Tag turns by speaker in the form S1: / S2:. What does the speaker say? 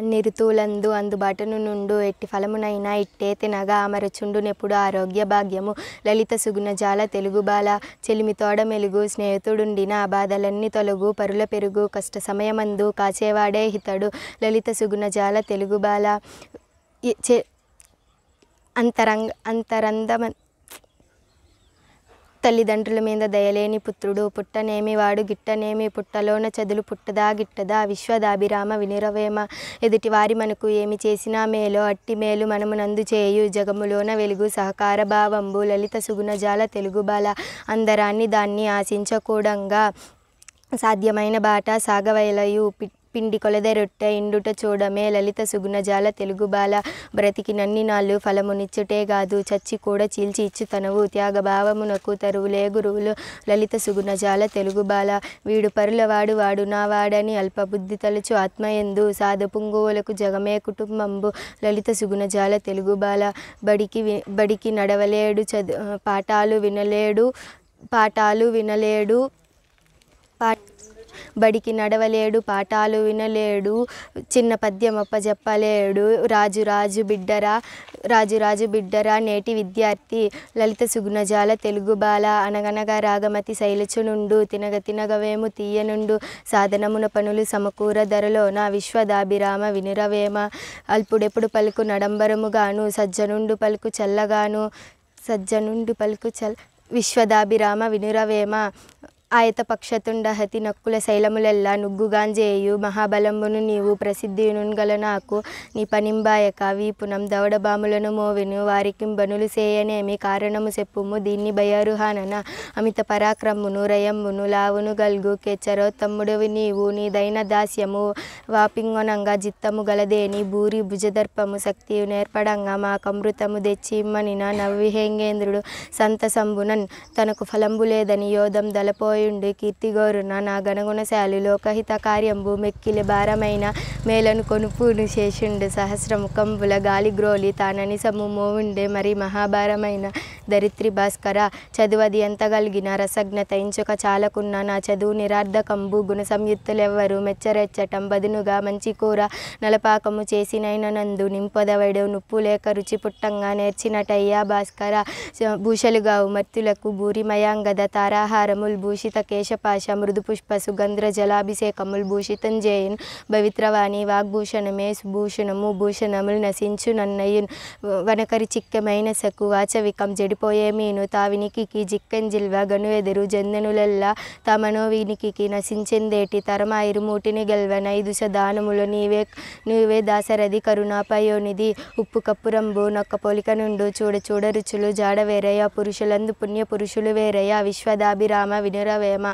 S1: అన్ని ఋతువులందు అందుబాటును నుండు ఎట్టి ఫలమునైనా ఇట్టే తినగా అమరచుండునెప్పుడు ఆరోగ్య భాగ్యము లలిత సుగుణజాల తెలుగు బాల చెలిమి తోడ మెలుగు స్నేహితుడుండిన ఆ బాధలన్నీ తొలగు పరుల పెరుగు కష్ట సమయమందు కాచేవాడే హితడు లలిత సుగుణజాల తెలుగు బాల అంతరంగ అంతరంగమ తల్లిదండ్రుల మీద దయలేని పుత్రుడు పుట్టనేమి వాడు గిట్టనేమి పుట్టలోన చదులు పుట్టదా గిట్టదా విశ్వదాభిరామ వినిరవేమ ఎదుటివారి మనకు ఏమి చేసినా మేలో అట్టి మేలు మనము నందు చేయు జగములోన వెలుగు సహకార భావంబు లలిత సుగుణజాల తెలుగు బాల అందరాన్ని దాన్ని ఆశించకూడంగా సాధ్యమైన బాట పిట్ పిండి కొలదెరొట్ట రొట్టె ఇండుట చూడమే లలిత సుగుణజాల తెలుగుబాల బ్రతికి నన్ని నాళ్ళు ఫలమునిచ్చుటే కాదు చచ్చి కూడా చీల్చి ఇచ్చుతనవు త్యాగభావమునకు తరువులే గురువులు లలిత సుగుణజాల తెలుగుబాల వీడు పరులవాడు వాడు నా వాడని అల్పబుద్ధి తలుచు ఆత్మయందు పుంగువులకు జగమే కుటుంబంబు లలిత సుగుణజాల తెలుగుబాల బడికి బడికి నడవలేడు చదు పాఠాలు వినలేడు పాఠాలు వినలేడు పా బడికి నడవలేడు పాఠాలు వినలేడు చిన్న పద్యం అప్పజెప్పలేడు రాజు రాజు బిడ్డరా రాజు రాజు బిడ్డరా నేటి విద్యార్థి లలిత సుగుణజాల తెలుగు బాల అనగనగా రాగమతి శైలచునుండు తినగ తినగవేము తీయనుండు సాధనమున పనులు సమకూర ధరలో నా విశ్వదాభిరామ వినురవేమ అల్పుడెప్పుడు పలుకు నడంబరముగాను సజ్జనుండు పలుకు చల్లగాను సజ్జనుండు పలుకు చల్ విశ్వదాభిరామ వినురవేమ ఆయతపక్షతుండ హతి నక్కుల శైలములెల్లా నుగ్గుగాంజేయు మహాబలంబును నీవు ప్రసిద్ధియునుగల నాకు నీ పనింబాయక వీపునం దవడబాములను మోవెను వారికి బనులు చేయనేమి కారణము చెప్పుము దీన్ని భయారుహానన అమిత పరాక్రమును రయమ్మును లావును గల్గు కెచ్చరో తమ్ముడవి నీవు నీదైన దాస్యము వాపింగొనంగా జిత్తము గలదేని భూరి భుజదర్పము శక్తి నేర్పడంగా కమృతము తెచ్చి ఇమ్మనిన నవ్విహేంగేంద్రుడు సంతసంబునన్ తనకు ఫలంబు లేదని యోధం దలపోయి పోయిండు కీర్తిగోరున నా గణగుణ శాలిలోకహిత కార్యంబు మెక్కిలి భారమైన మేలను కొనుపును చేసిండు సహస్రముఖంబుల గ్రోలి తానని సము మోవుండే మరి మహాభారమైన ధరిత్రి భాస్కర చదువది ఎంతగలిగిన రసజ్ఞత ఇంచుక చాలకున్న నా చదువు నిరార్ధకంబు గుణ సంయుక్తులెవ్వరు మెచ్చరెచ్చటం బదునుగా మంచి కూర నలపాకము చేసిన నందు నింపదవడు నుప్పు లేక రుచి పుట్టంగా నేర్చినటయ్యా భాస్కర భూషలుగా మర్తులకు భూరిమయాంగద తారాహారముల్ భూషిత మృదు మృదుపుష్ప సుగంధ్ర జలాభిషేకముల్ భూషితం జయన్ పవిత్రవాణి వాగ్భూషణమే సుభూషణము భూషణములు నశించు నన్నయ్యున్ వనకరి చిక్కమైన సకు వాచవికం జడి ನುಗ್ಗಿಪೋಯೆ ಮೀನು ತಾವಿನಿಕಿಕಿ ಜಿಕ್ಕಂಜಿಲ್ವ ಗನುವೆದುರು ಜಂದನುಲೆಲ್ಲ తమను వినికికి నశించిందేటి తరమాయిరు మూటిని గెల్వనైదుష దానములు నీవే నీవే దాసరది కరుణాపయోనిది ఉప్పు కప్పురంబు నొక్క పోలిక నుండు చూడ చూడ రుచులు జాడ వేరయ్య పురుషులందు పుణ్య పురుషులు వేరయ్య విశ్వదాభిరామ వినురవేమ